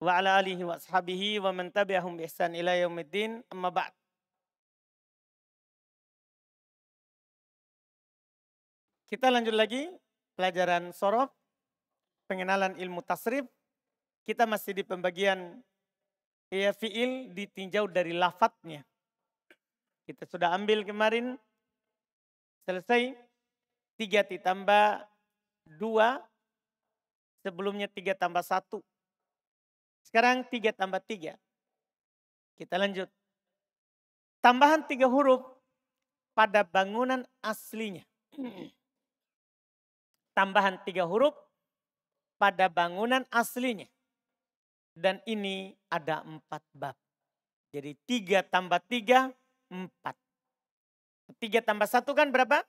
wa ala alihi wa sahbihi wa man tabi'ahum bi ihsan ila yaumiddin amma ba'd. Kita lanjut lagi pelajaran sorof, pengenalan ilmu tasrif. Kita masih di pembagian ya fi'il ditinjau dari lafadznya. Kita sudah ambil kemarin selesai tiga ditambah dua sebelumnya tiga tambah satu sekarang tiga tambah tiga, Kita lanjut. Tambahan tiga huruf pada bangunan aslinya. Tambahan tiga huruf pada bangunan aslinya. Dan ini ada empat bab. Jadi tiga tambah tiga, empat. Tiga tambah satu kan berapa?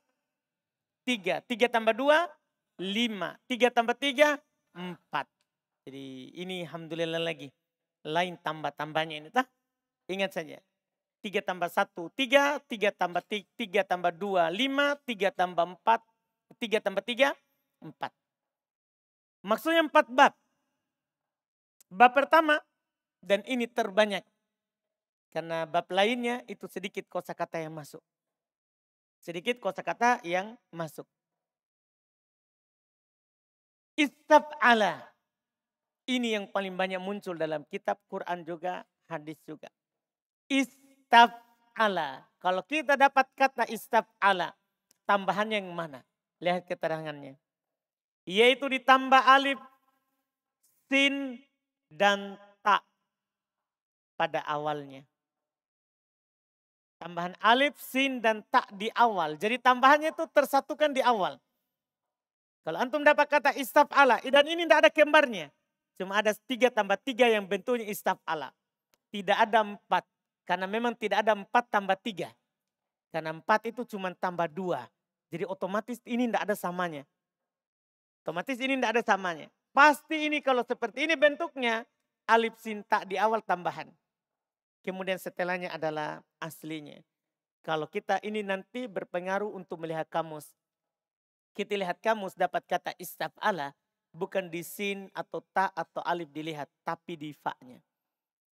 Tiga. Tiga tambah dua, lima. Tiga tambah tiga, empat. Jadi ini alhamdulillah lagi. Lain tambah-tambahnya ini. Tah? Ingat saja. tiga tambah satu, tiga tiga tambah tiga tiga tambah dua, lima tiga tambah empat tiga tambah tiga empat. Maksudnya empat bab. Bab pertama dan ini terbanyak. Karena bab lainnya itu sedikit kosa kata yang masuk. Sedikit kosa kata yang masuk. Istaf'ala. Ini yang paling banyak muncul dalam kitab Quran juga, hadis juga. Istaf'ala. Kalau kita dapat kata istaf'ala, tambahan yang mana? Lihat keterangannya. Yaitu ditambah alif, sin, dan tak pada awalnya. Tambahan alif, sin, dan tak di awal. Jadi tambahannya itu tersatukan di awal. Kalau antum dapat kata istaf'ala, dan ini tidak ada kembarnya. Cuma ada tiga tambah tiga yang bentuknya istaf ala. Tidak ada empat. Karena memang tidak ada empat tambah tiga. Karena empat itu cuma tambah dua. Jadi otomatis ini tidak ada samanya. Otomatis ini tidak ada samanya. Pasti ini kalau seperti ini bentuknya. Alif sinta di awal tambahan. Kemudian setelahnya adalah aslinya. Kalau kita ini nanti berpengaruh untuk melihat kamus. Kita lihat kamus dapat kata istaf Allah bukan di sin atau ta atau alif dilihat, tapi di fa-nya.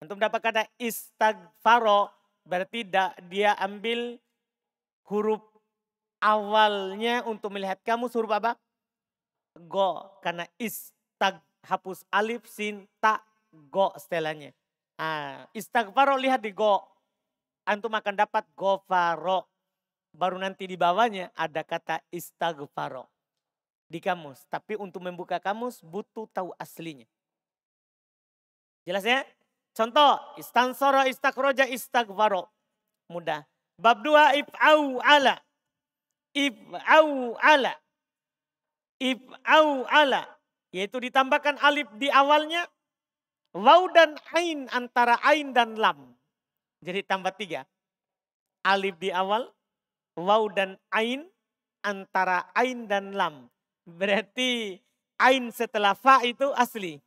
Antum dapat kata istagfaro berarti da, dia ambil huruf awalnya untuk melihat kamu huruf apa? Go karena istag hapus alif sin ta go setelahnya. Ah, istagfaro lihat di go. Antum akan dapat gofaro. Baru nanti di bawahnya ada kata istagfaro di kamus. Tapi untuk membuka kamus butuh tahu aslinya. Jelas ya? Contoh, istansara istakroja istakvaro. Mudah. Bab dua, if'au ala. If'au ala. If'au ala. Yaitu ditambahkan alif di awalnya. Waw dan ain antara ain dan lam. Jadi tambah tiga. Alif di awal. Waw dan ain antara ain dan lam. Berarti ain setelah fa itu asli.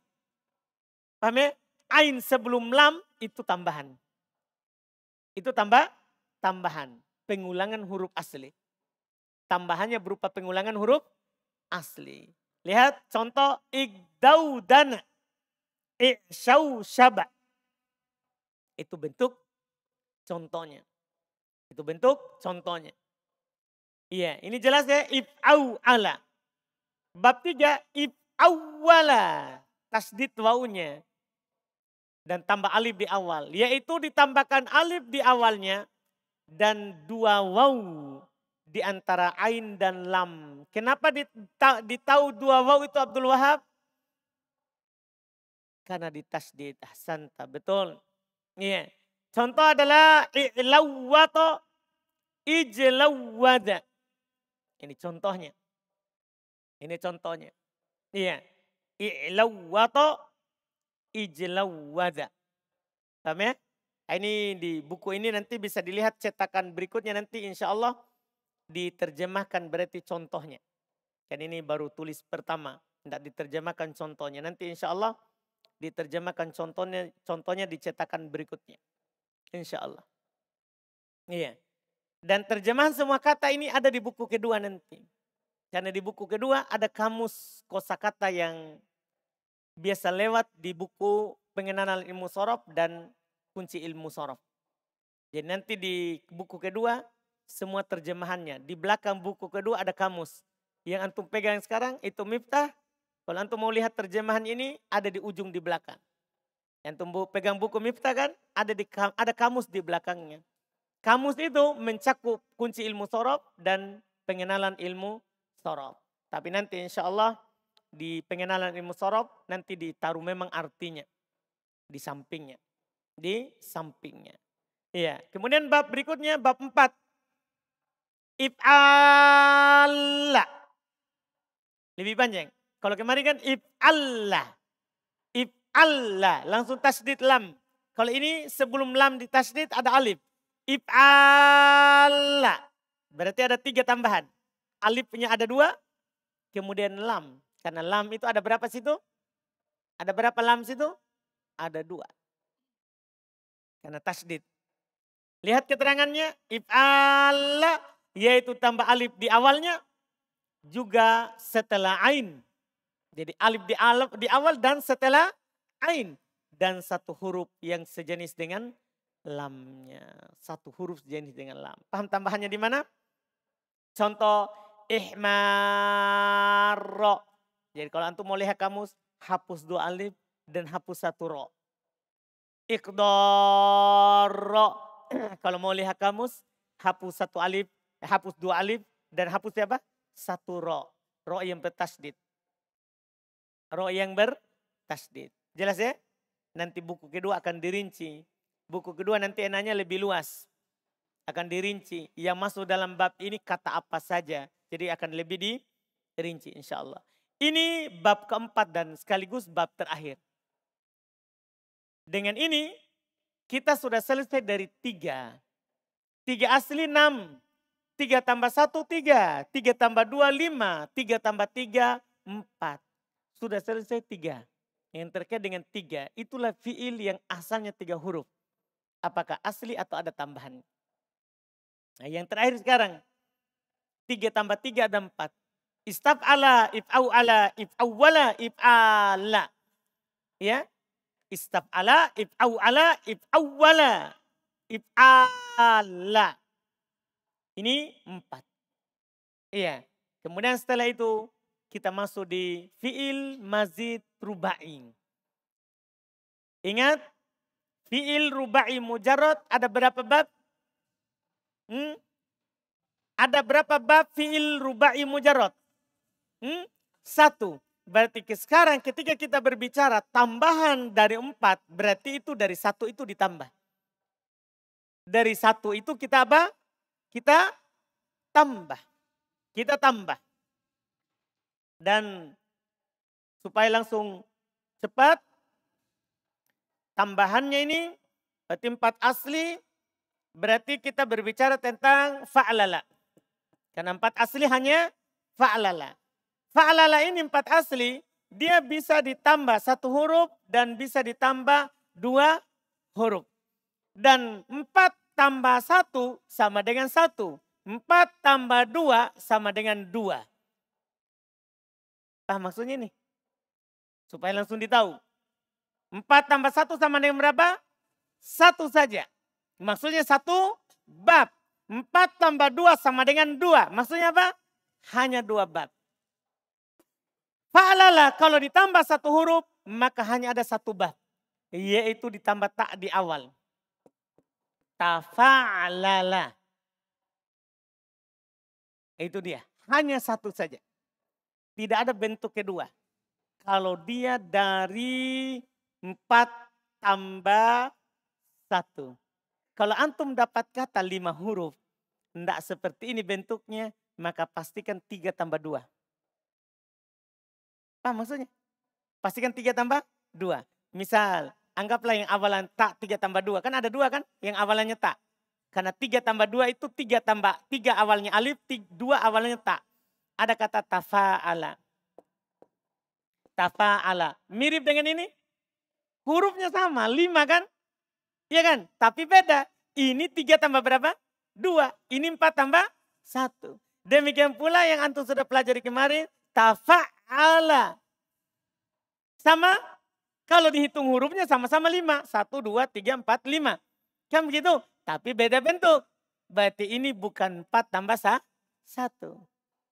Paham ya? Ain sebelum lam itu tambahan. Itu tambah tambahan. Pengulangan huruf asli. Tambahannya berupa pengulangan huruf asli. Lihat contoh igdaudana. iksau syaba. Itu bentuk contohnya. Itu bentuk contohnya. Iya, ini jelas ya. ibau ala. Bab tiga, if awala tasdid waunya. Dan tambah alif di awal. Yaitu ditambahkan alif di awalnya dan dua waw di antara ain dan lam. Kenapa ditahu dua waw itu Abdul Wahab? Karena di tasdid ahsanta, betul. Iya. Yeah. Contoh adalah i'lawwata ijlawwada. Ini contohnya. Ini contohnya. Iya. I'lawwata ijlawwada. Paham ya? Nah, ini di buku ini nanti bisa dilihat cetakan berikutnya nanti insya Allah diterjemahkan berarti contohnya. Kan ini baru tulis pertama. Tidak diterjemahkan contohnya. Nanti insya Allah diterjemahkan contohnya contohnya dicetakan berikutnya. Insya Allah. Iya. Dan terjemahan semua kata ini ada di buku kedua nanti. Karena di buku kedua ada kamus kosakata yang biasa lewat di buku pengenalan ilmu sorof dan kunci ilmu sorof. Jadi nanti di buku kedua semua terjemahannya. Di belakang buku kedua ada kamus. Yang antum pegang sekarang itu miftah. Kalau antum mau lihat terjemahan ini ada di ujung di belakang. Yang antum pegang buku miftah kan ada di ada kamus di belakangnya. Kamus itu mencakup kunci ilmu sorof dan pengenalan ilmu sorob. Tapi nanti insya Allah di pengenalan ilmu sorob nanti ditaruh memang artinya. Di sampingnya. Di sampingnya. Iya. Kemudian bab berikutnya, bab empat, If'alla. Lebih panjang. Kalau kemarin kan if'alla. If'alla. Langsung tasdid lam. Kalau ini sebelum lam di tasdid ada alif. If'alla. Berarti ada tiga tambahan. Alifnya ada dua, kemudian lam. Karena lam itu ada berapa situ? Ada berapa lam situ? Ada dua. Karena tasdid. Lihat keterangannya. If'ala yaitu tambah alif di awalnya juga setelah ain. Jadi alif di, alif di awal dan setelah ain. Dan satu huruf yang sejenis dengan lamnya. Satu huruf sejenis dengan lam. Paham tambahannya di mana? Contoh ihmarro. Jadi kalau antum mau lihat kamus, hapus dua alif dan hapus satu ro. Iqdarro. kalau mau lihat kamus, hapus satu alif, eh, hapus dua alif dan hapus siapa? Satu ro. Ro yang bertasdid. Ro yang bertasdid. Jelas ya? Nanti buku kedua akan dirinci. Buku kedua nanti enaknya lebih luas. Akan dirinci. Yang masuk dalam bab ini kata apa saja jadi akan lebih dirinci insya Allah. Ini bab keempat dan sekaligus bab terakhir. Dengan ini kita sudah selesai dari tiga. Tiga asli enam. Tiga tambah satu tiga. Tiga tambah dua lima. Tiga tambah tiga empat. Sudah selesai tiga. Yang terkait dengan tiga. Itulah fiil yang asalnya tiga huruf. Apakah asli atau ada tambahan. Nah yang terakhir sekarang. Tiga tambah tiga ada empat. ista'f if awala, if ala. Ya. ista'f if awala, if ala. Ini empat. Iya. Kemudian setelah itu kita masuk di fi'il mazid rubai. Ingat, fi'il rubai mujarot ada berapa bab? Hmm? Ada berapa bab fi'il rubai mujarot? Hmm? Satu. Berarti sekarang ketika kita berbicara tambahan dari empat, berarti itu dari satu itu ditambah. Dari satu itu kita apa? Kita tambah. Kita tambah. Dan supaya langsung cepat, tambahannya ini berarti empat asli, berarti kita berbicara tentang fa'lala. Karena empat asli hanya fa'lala. Fa'lala ini empat asli, dia bisa ditambah satu huruf dan bisa ditambah dua huruf. Dan empat tambah satu sama dengan satu. Empat tambah dua sama dengan dua. Paham maksudnya nih? Supaya langsung ditahu. Empat tambah satu sama dengan berapa? Satu saja. Maksudnya satu bab. Empat tambah dua sama dengan dua. Maksudnya apa? Hanya dua bab. Fa'alala kalau ditambah satu huruf maka hanya ada satu bab. Yaitu ditambah tak di awal. Tafa'alala. Itu dia. Hanya satu saja. Tidak ada bentuk kedua. Kalau dia dari empat tambah satu. Kalau antum dapat kata lima huruf, tidak seperti ini bentuknya, maka pastikan tiga tambah dua. Apa maksudnya? Pastikan tiga tambah dua. Misal, anggaplah yang awalan tak tiga tambah dua. Kan ada dua kan yang awalannya tak. Karena tiga tambah dua itu tiga tambah tiga awalnya alif, tiga, dua awalnya tak. Ada kata tafa'ala. Tafa'ala. Mirip dengan ini. Hurufnya sama, lima kan? Iya kan? Tapi beda. Ini tiga tambah berapa? dua. Ini empat tambah satu. Demikian pula yang antum sudah pelajari kemarin. Tafa'ala. Sama kalau dihitung hurufnya sama-sama lima. Satu, dua, tiga, empat, lima. Kan begitu? Tapi beda bentuk. Berarti ini bukan empat tambah satu.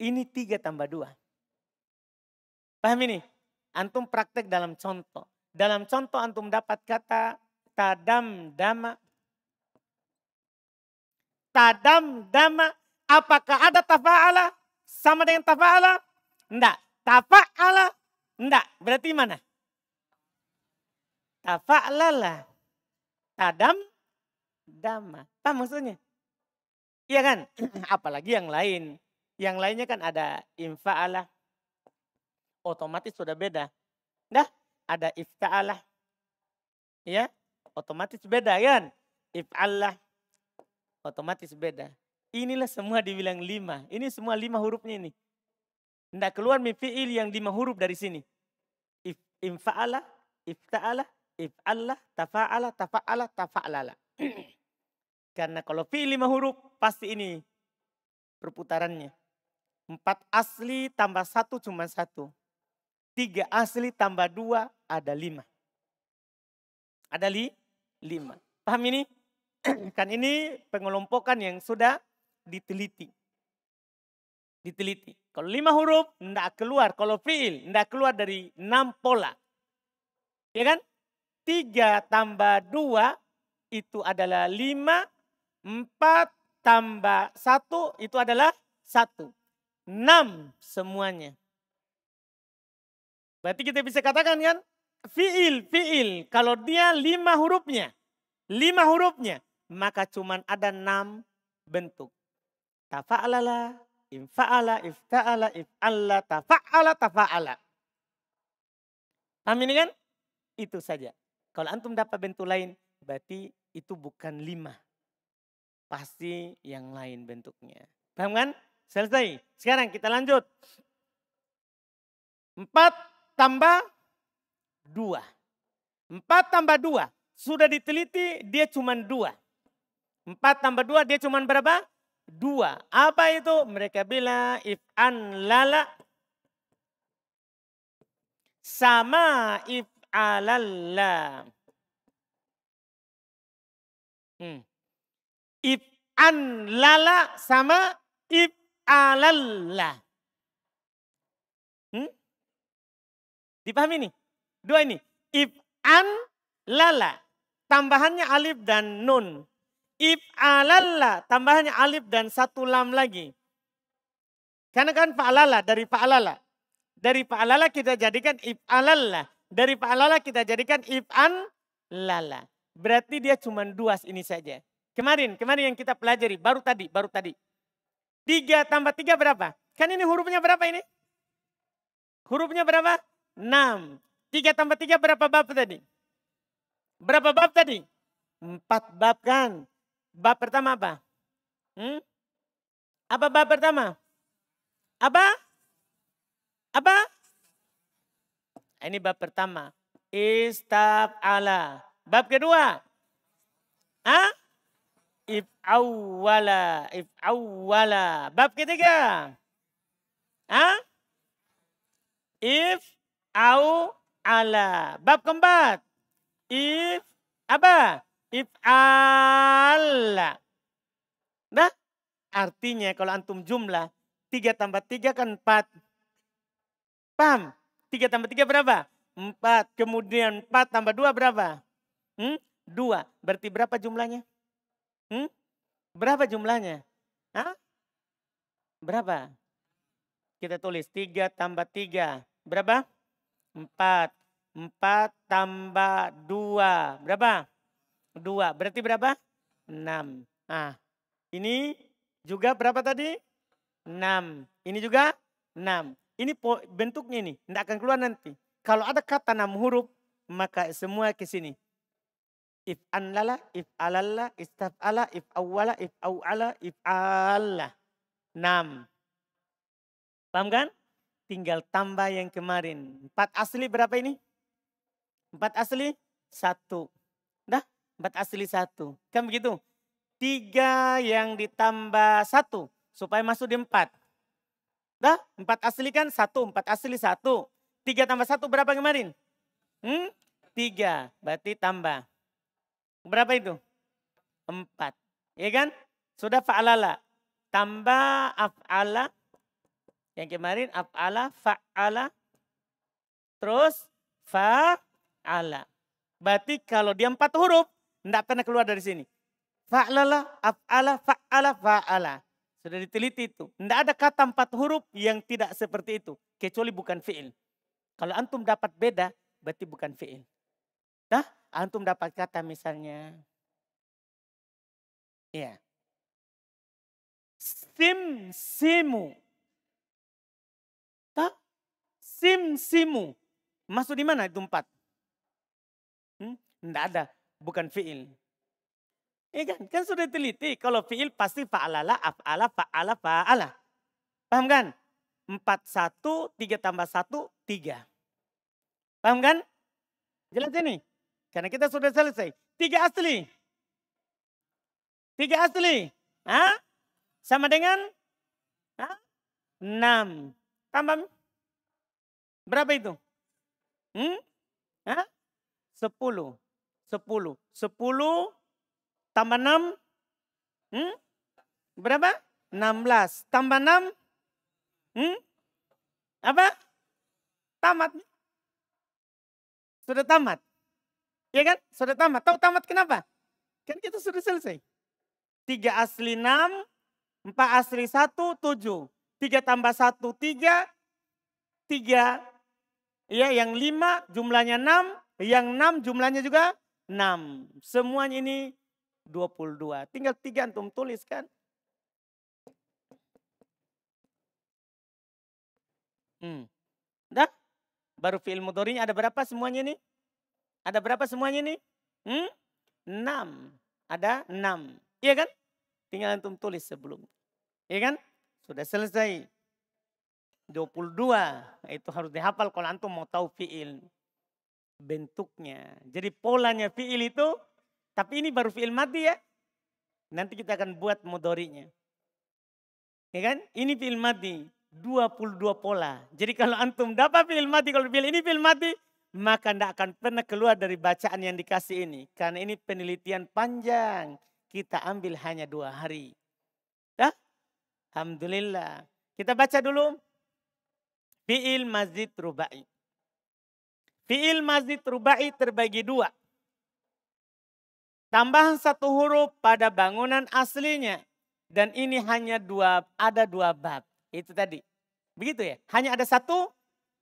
Ini tiga tambah dua. Paham ini? Antum praktek dalam contoh. Dalam contoh antum dapat kata tadam dama tadam dama. Apakah ada tafa'ala? Sama dengan tafa'ala? Enggak. Tafa'ala? Enggak. Berarti mana? Tafa'lala. Tadam dama. Apa maksudnya? Iya kan? Apalagi yang lain. Yang lainnya kan ada infa'ala. Otomatis sudah beda. Dah, ada ifta'ala. Ya, otomatis beda kan? Allah otomatis beda. Inilah semua dibilang lima. Ini semua lima hurufnya ini. Tidak keluar mimpi yang lima huruf dari sini. If, infa'ala, ifta'ala, if'alla, tafa'ala, tafa'ala, tafa'lala. Karena kalau fi'il lima huruf, pasti ini perputarannya. Empat asli tambah satu cuma satu. Tiga asli tambah dua ada lima. Ada li, lima. Paham ini? kan ini pengelompokan yang sudah diteliti. Diteliti. Kalau lima huruf, tidak keluar. Kalau fiil, tidak keluar dari enam pola. Ya kan? Tiga tambah dua itu adalah lima. Empat tambah satu itu adalah satu. Enam semuanya. Berarti kita bisa katakan kan? Fiil, fiil. Kalau dia lima hurufnya. Lima hurufnya maka cuma ada enam bentuk. Tafa'alala, infa'ala, ifta'ala, if'alla, tafa'ala, tafa'ala. Paham ini kan? Itu saja. Kalau antum dapat bentuk lain, berarti itu bukan lima. Pasti yang lain bentuknya. Paham kan? Selesai. Sekarang kita lanjut. Empat tambah dua. Empat tambah dua. Sudah diteliti dia cuma dua. Empat tambah dua dia cuma berapa? Dua. Apa itu? Mereka bilang if an lala sama if alalla. Hmm. If an lala sama if alalla. Hmm? Dipahami nih? Dua ini. If an lala. Tambahannya alif dan nun alalla tambahannya alif dan satu lam lagi. Karena kan fa'alala, dari fa'alala. Dari fa'alala kita jadikan alalla. Dari fa'alala kita jadikan an lala. Berarti dia cuma dua ini saja. Kemarin, kemarin yang kita pelajari, baru tadi, baru tadi. Tiga tambah tiga berapa? Kan ini hurufnya berapa ini? Hurufnya berapa? Enam. Tiga tambah tiga berapa bab tadi? Berapa bab tadi? Empat bab kan? Bab pertama apa? Hmm? Apa bab pertama? Apa? Apa? Ini bab pertama. ala. Bab kedua. if awala, if awala. Bab ketiga. Hah? If au ala. Bab keempat. If apa? If'al. Nah, artinya kalau antum jumlah, tiga tambah tiga kan empat, Paham? tiga tambah tiga berapa? empat Kemudian empat tambah dua berapa? Hmm? 2. Berarti berapa jumlahnya? Hmm? Berapa jumlahnya? Hah? Berapa? Kita tulis tiga tambah tiga Berapa? empat empat tambah dua Berapa? dua. Berarti berapa? Enam. Nah, ini juga berapa tadi? Enam. Ini juga enam. Ini bentuknya ini, tidak akan keluar nanti. Kalau ada kata enam huruf, maka semua ke sini. If anlala, if alala, istafala, if awala, if awala, if Allah. Enam. Paham kan? Tinggal tambah yang kemarin. Empat asli berapa ini? Empat asli? Satu. Dah? Empat asli satu. Kan begitu? Tiga yang ditambah satu. Supaya masuk di empat. Dah, empat asli kan satu. Empat asli satu. Tiga tambah satu berapa kemarin? Hmm? Tiga. Berarti tambah. Berapa itu? Empat. Ya kan? Sudah fa'alala. Tambah af'ala. Yang kemarin af'ala, fa'ala. Terus fa'ala. Berarti kalau dia empat huruf, tidak pernah keluar dari sini. Fa'lala, af'ala, fa'ala, fa'ala. Sudah diteliti itu. Tidak ada kata empat huruf yang tidak seperti itu. Kecuali bukan fi'il. Kalau antum dapat beda, berarti bukan fi'il. Nah, antum dapat kata misalnya. ya Sim, simu. Tak? Sim, simu. Masuk di mana itu empat? Hmm? ada bukan fi'il. Iya kan? Kan sudah teliti. Kalau fi'il pasti fa'alala, af'ala, fa'ala, fa'ala. Paham kan? 4, 1, tambah 1, 3. Paham kan? Jelas ini? Karena kita sudah selesai. Tiga asli. Tiga asli. Hah? Sama dengan? Hah? 6. Tambah berapa itu? Hmm? Hah? 10. 10. 10 tambah 6. Hmm? Berapa? 16. Tambah 6. Hmm? Apa? Tamat. Sudah tamat. Ya kan? Sudah tamat. Tahu tamat kenapa? Kan kita sudah selesai. 3 asli 6. 4 asli 1, 7. 3 tambah 1, 3. 3. Ya, yang 5 jumlahnya 6. Yang 6 jumlahnya juga 6. Semuanya ini 22. Tinggal tiga antum tuliskan. kan. Hmm. Dah? Baru fi'il mudhari'nya ada berapa semuanya ini? Ada berapa semuanya ini? Hmm? 6. Ada 6. Iya kan? Tinggal antum tulis sebelum. Iya kan? Sudah selesai. 22. Itu harus dihafal kalau antum mau tahu fi'il bentuknya. Jadi polanya fiil itu, tapi ini baru fiil mati ya. Nanti kita akan buat mudorinya. Ya kan? Ini fiil mati. 22 pola. Jadi kalau antum dapat fiil mati, kalau fi'il ini fiil mati, maka tidak akan pernah keluar dari bacaan yang dikasih ini. Karena ini penelitian panjang. Kita ambil hanya dua hari. Dah? Alhamdulillah. Kita baca dulu. Fi'il mazid rubai. Fi'il mazid rubai terbagi dua. Tambahan satu huruf pada bangunan aslinya. Dan ini hanya dua, ada dua bab. Itu tadi. Begitu ya. Hanya ada satu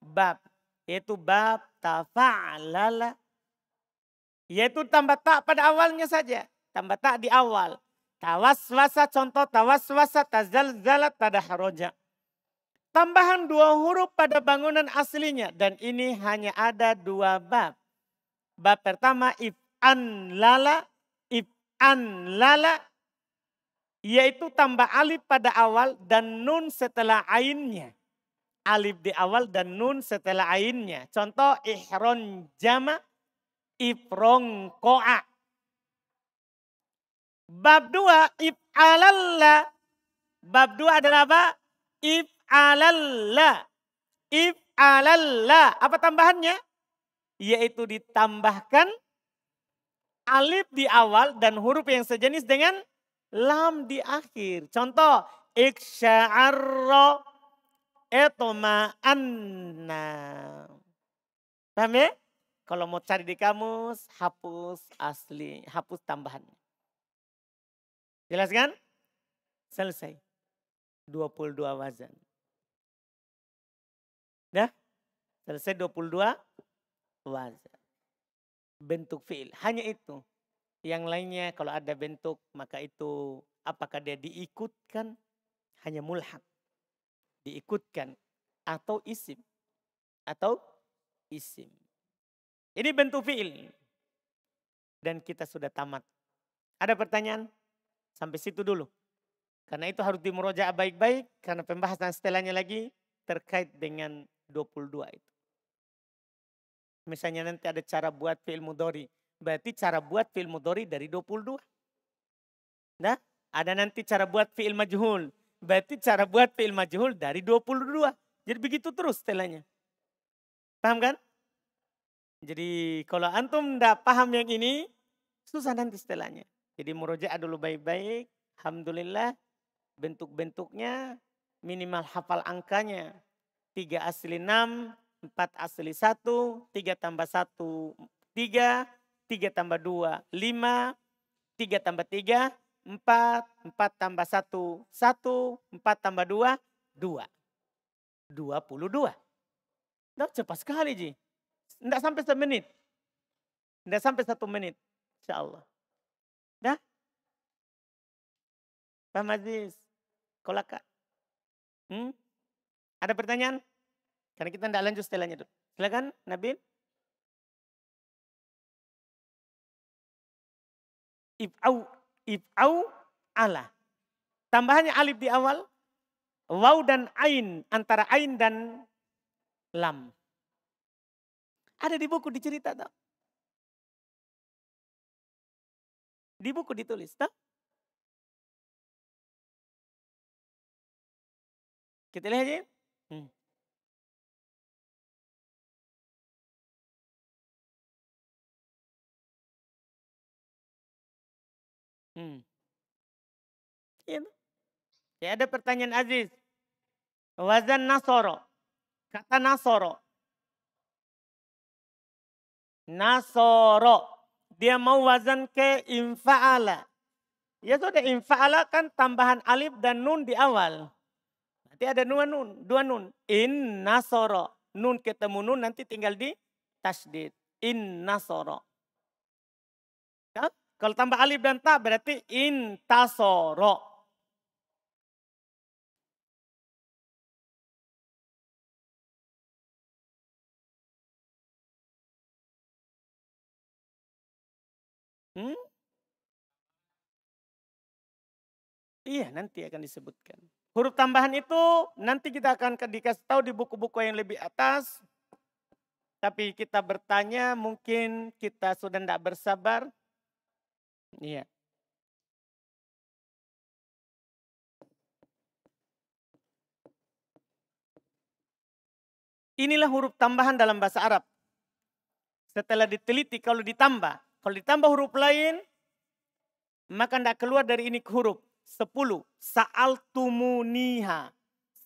bab. Yaitu bab tafa'lala. Yaitu tambah tak pada awalnya saja. Tambah tak di awal. Tawaswasa contoh tawaswasa tazalzala tadahroja. Tambahan dua huruf pada bangunan aslinya. Dan ini hanya ada dua bab. Bab pertama if'an lala. If'an lala. Yaitu tambah alif pada awal dan nun setelah ainnya. Alif di awal dan nun setelah ainnya. Contoh ihron jama ifrong ko'a. Bab dua if'alalla. Bab dua adalah apa? If alalla. If alalla. Apa tambahannya? Yaitu ditambahkan alif di awal dan huruf yang sejenis dengan lam di akhir. Contoh, iksya'arra etma'anna. Paham ya? Kalau mau cari di kamus, hapus asli, hapus tambahannya. Jelas kan? Selesai. 22 wazan. Dah? Selesai 22 wazan. Bentuk fi'il. Hanya itu. Yang lainnya kalau ada bentuk maka itu apakah dia diikutkan hanya mulhak. Diikutkan atau isim. Atau isim. Ini bentuk fi'il. Dan kita sudah tamat. Ada pertanyaan? Sampai situ dulu. Karena itu harus dimeroja baik-baik. Karena pembahasan setelahnya lagi terkait dengan 22 itu. Misalnya nanti ada cara buat fi'il mudhari. Berarti cara buat fi'il mudhari dari 22. Nah, ada nanti cara buat fi'il majhul. Berarti cara buat fi'il majhul dari 22. Jadi begitu terus telanya, Paham kan? Jadi kalau antum tidak paham yang ini, susah nanti setelahnya. Jadi murojaah dulu baik-baik. Alhamdulillah bentuk-bentuknya minimal hafal angkanya tiga asli enam empat asli satu tiga tambah satu tiga tiga tambah dua lima tiga tambah tiga empat empat tambah satu satu empat tambah dua dua dua 2. 22. Nah, cepat sekali Ji. Tidak sampai satu menit Tidak sampai satu menit. Insya Allah. Dah? Pak kolak Kolaka. Hmm? Ada pertanyaan? Karena kita tidak lanjut setelahnya dulu. Silakan Nabil. Ib'au, ib'au ala. Tambahannya alif di awal. wau dan ain. Antara ain dan lam. Ada di buku dicerita tau. Di buku ditulis tau. Kita lihat aja. Hmm, Hmm. Ya ada pertanyaan Aziz. Wazan nasoro, kata nasoro. Nasoro. Dia mau wazan ke infa'ala. Ya sudah infa'ala kan tambahan alif dan nun di awal. Nanti ada dua nun, dua nun. In nasoro. Nun ketemu nun nanti tinggal di tasdid. In nasoro. Ya? Kalau tambah alif dan ta berarti in tasoro. Hmm? Iya nanti akan disebutkan. Huruf tambahan itu nanti kita akan dikasih tahu di buku-buku yang lebih atas. Tapi kita bertanya mungkin kita sudah tidak bersabar. Iya. Inilah huruf tambahan dalam bahasa Arab. Setelah diteliti kalau ditambah. Kalau ditambah huruf lain maka tidak keluar dari ini huruf. 10. Sa'al tumuniha.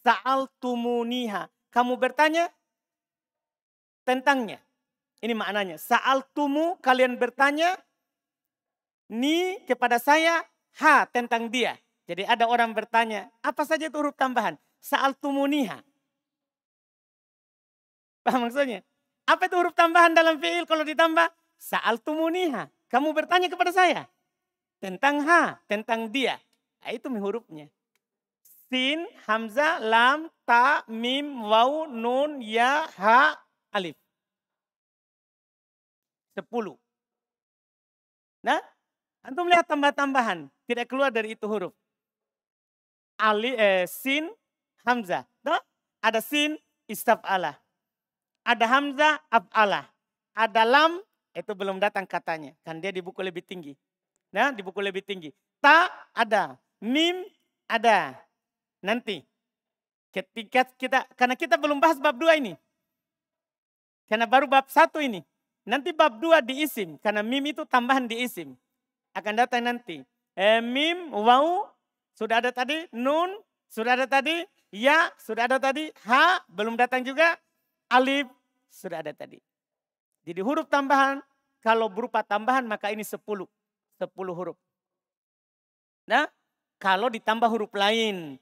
Sa'al tumuniha. Kamu bertanya tentangnya. Ini maknanya. Sa'al tumu kalian bertanya ni kepada saya ha tentang dia. Jadi ada orang bertanya apa saja itu huruf tambahan. Sa'al tumuniha. Paham maksudnya? Apa itu huruf tambahan dalam fi'il kalau ditambah? Sa'al tumuniha. Kamu bertanya kepada saya tentang ha, tentang dia. Ah, itu hurufnya. Sin, Hamzah, Lam, Ta, Mim, Waw, Nun, Ya, Ha, Alif. Sepuluh. Nah, antum lihat tambah-tambahan. Tidak keluar dari itu huruf. Ali, eh, sin, Hamzah. Tuh, ada sin, istaf'ala. Ada Hamzah, af'ala. Ada lam, itu belum datang katanya. Kan dia di buku lebih tinggi. Nah, di buku lebih tinggi. Ta ada mim ada nanti. Ketika kita, karena kita belum bahas bab dua ini. Karena baru bab satu ini. Nanti bab dua di isim. Karena mim itu tambahan di isim. Akan datang nanti. E, mim, wau, sudah ada tadi. Nun, sudah ada tadi. Ya, sudah ada tadi. Ha, belum datang juga. Alif, sudah ada tadi. Jadi huruf tambahan, kalau berupa tambahan maka ini sepuluh. Sepuluh huruf. Nah, kalau ditambah huruf lain,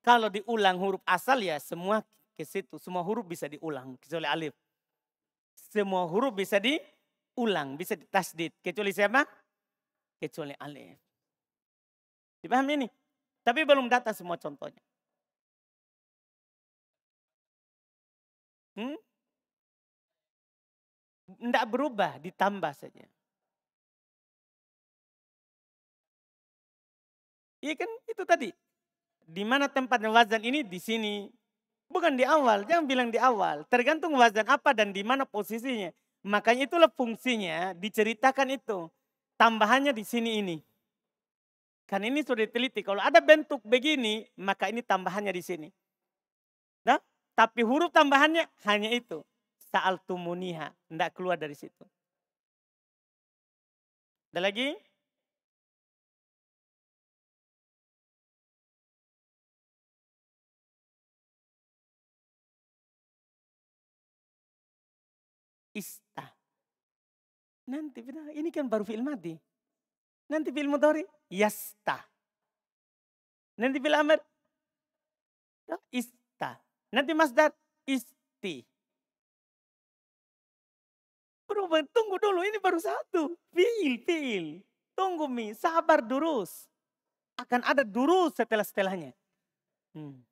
kalau diulang huruf asal ya semua ke situ, semua huruf bisa diulang kecuali alif. Semua huruf bisa diulang, bisa ditasdid. Kecuali siapa? Kecuali alif. Dipahami ini? Tapi belum datang semua contohnya. Hmm? Tidak berubah, ditambah saja. Iya kan itu tadi. Di mana tempatnya wazan ini di sini. Bukan di awal, jangan bilang di awal. Tergantung wazan apa dan di mana posisinya. Makanya itulah fungsinya diceritakan itu. Tambahannya di sini ini. kan ini sudah diteliti. Kalau ada bentuk begini, maka ini tambahannya di sini. Nah, tapi huruf tambahannya hanya itu. Sa'al tumuniha. Tidak keluar dari situ. Ada lagi? ista. Nanti benar, ini kan baru fi'il mati. Nanti fi'il mudhari yasta. Nanti fi'il amr ista. Nanti masdar isti. Berubah, tunggu dulu ini baru satu. Fi'il, fi'il. Tunggu mi, sabar durus. Akan ada durus setelah-setelahnya. Hmm.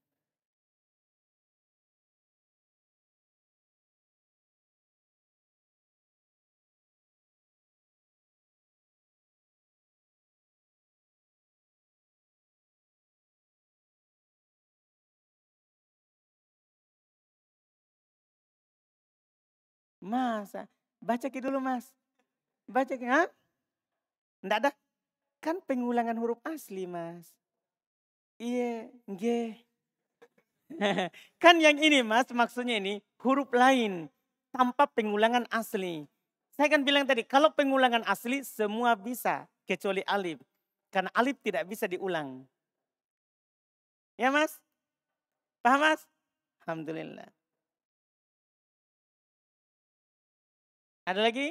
Masa? Ah, baca ke dulu mas. Baca ke, ha? Nggak ada? Kan pengulangan huruf asli mas. Iya, G. kan yang ini mas maksudnya ini huruf lain tanpa pengulangan asli. Saya kan bilang tadi kalau pengulangan asli semua bisa kecuali alif. Karena alif tidak bisa diulang. Ya mas? Paham mas? Alhamdulillah. Ada lagi?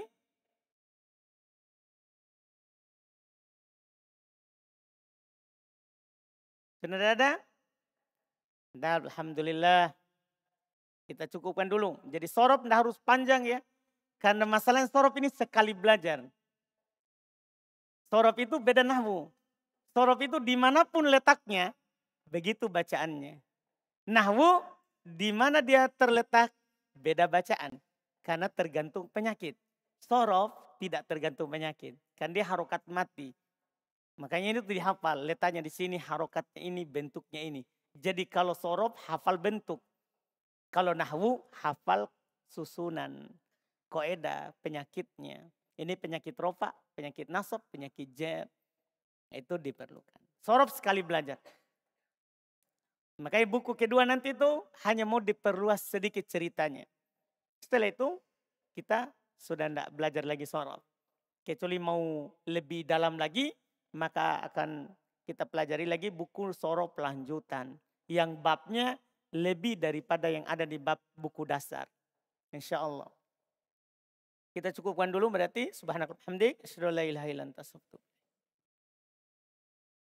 Benar ada? Nah, Alhamdulillah. Kita cukupkan dulu. Jadi sorop tidak harus panjang ya. Karena masalah sorop ini sekali belajar. Sorop itu beda nahwu. Sorop itu dimanapun letaknya, begitu bacaannya. Nahwu dimana dia terletak, beda bacaan karena tergantung penyakit. Sorof tidak tergantung penyakit. Kan dia harokat mati. Makanya ini tuh dihafal. Letaknya di sini harokatnya ini, bentuknya ini. Jadi kalau sorof hafal bentuk. Kalau nahwu hafal susunan. Koeda penyakitnya. Ini penyakit rofa, penyakit nasab, penyakit jet. Itu diperlukan. Sorof sekali belajar. Makanya buku kedua nanti itu hanya mau diperluas sedikit ceritanya. Setelah itu kita sudah tidak belajar lagi sorot. Kecuali mau lebih dalam lagi maka akan kita pelajari lagi buku sorot pelanjutan Yang babnya lebih daripada yang ada di bab buku dasar. Insya Allah. Kita cukupkan dulu berarti. subhanakul hamdik. ilaha ilan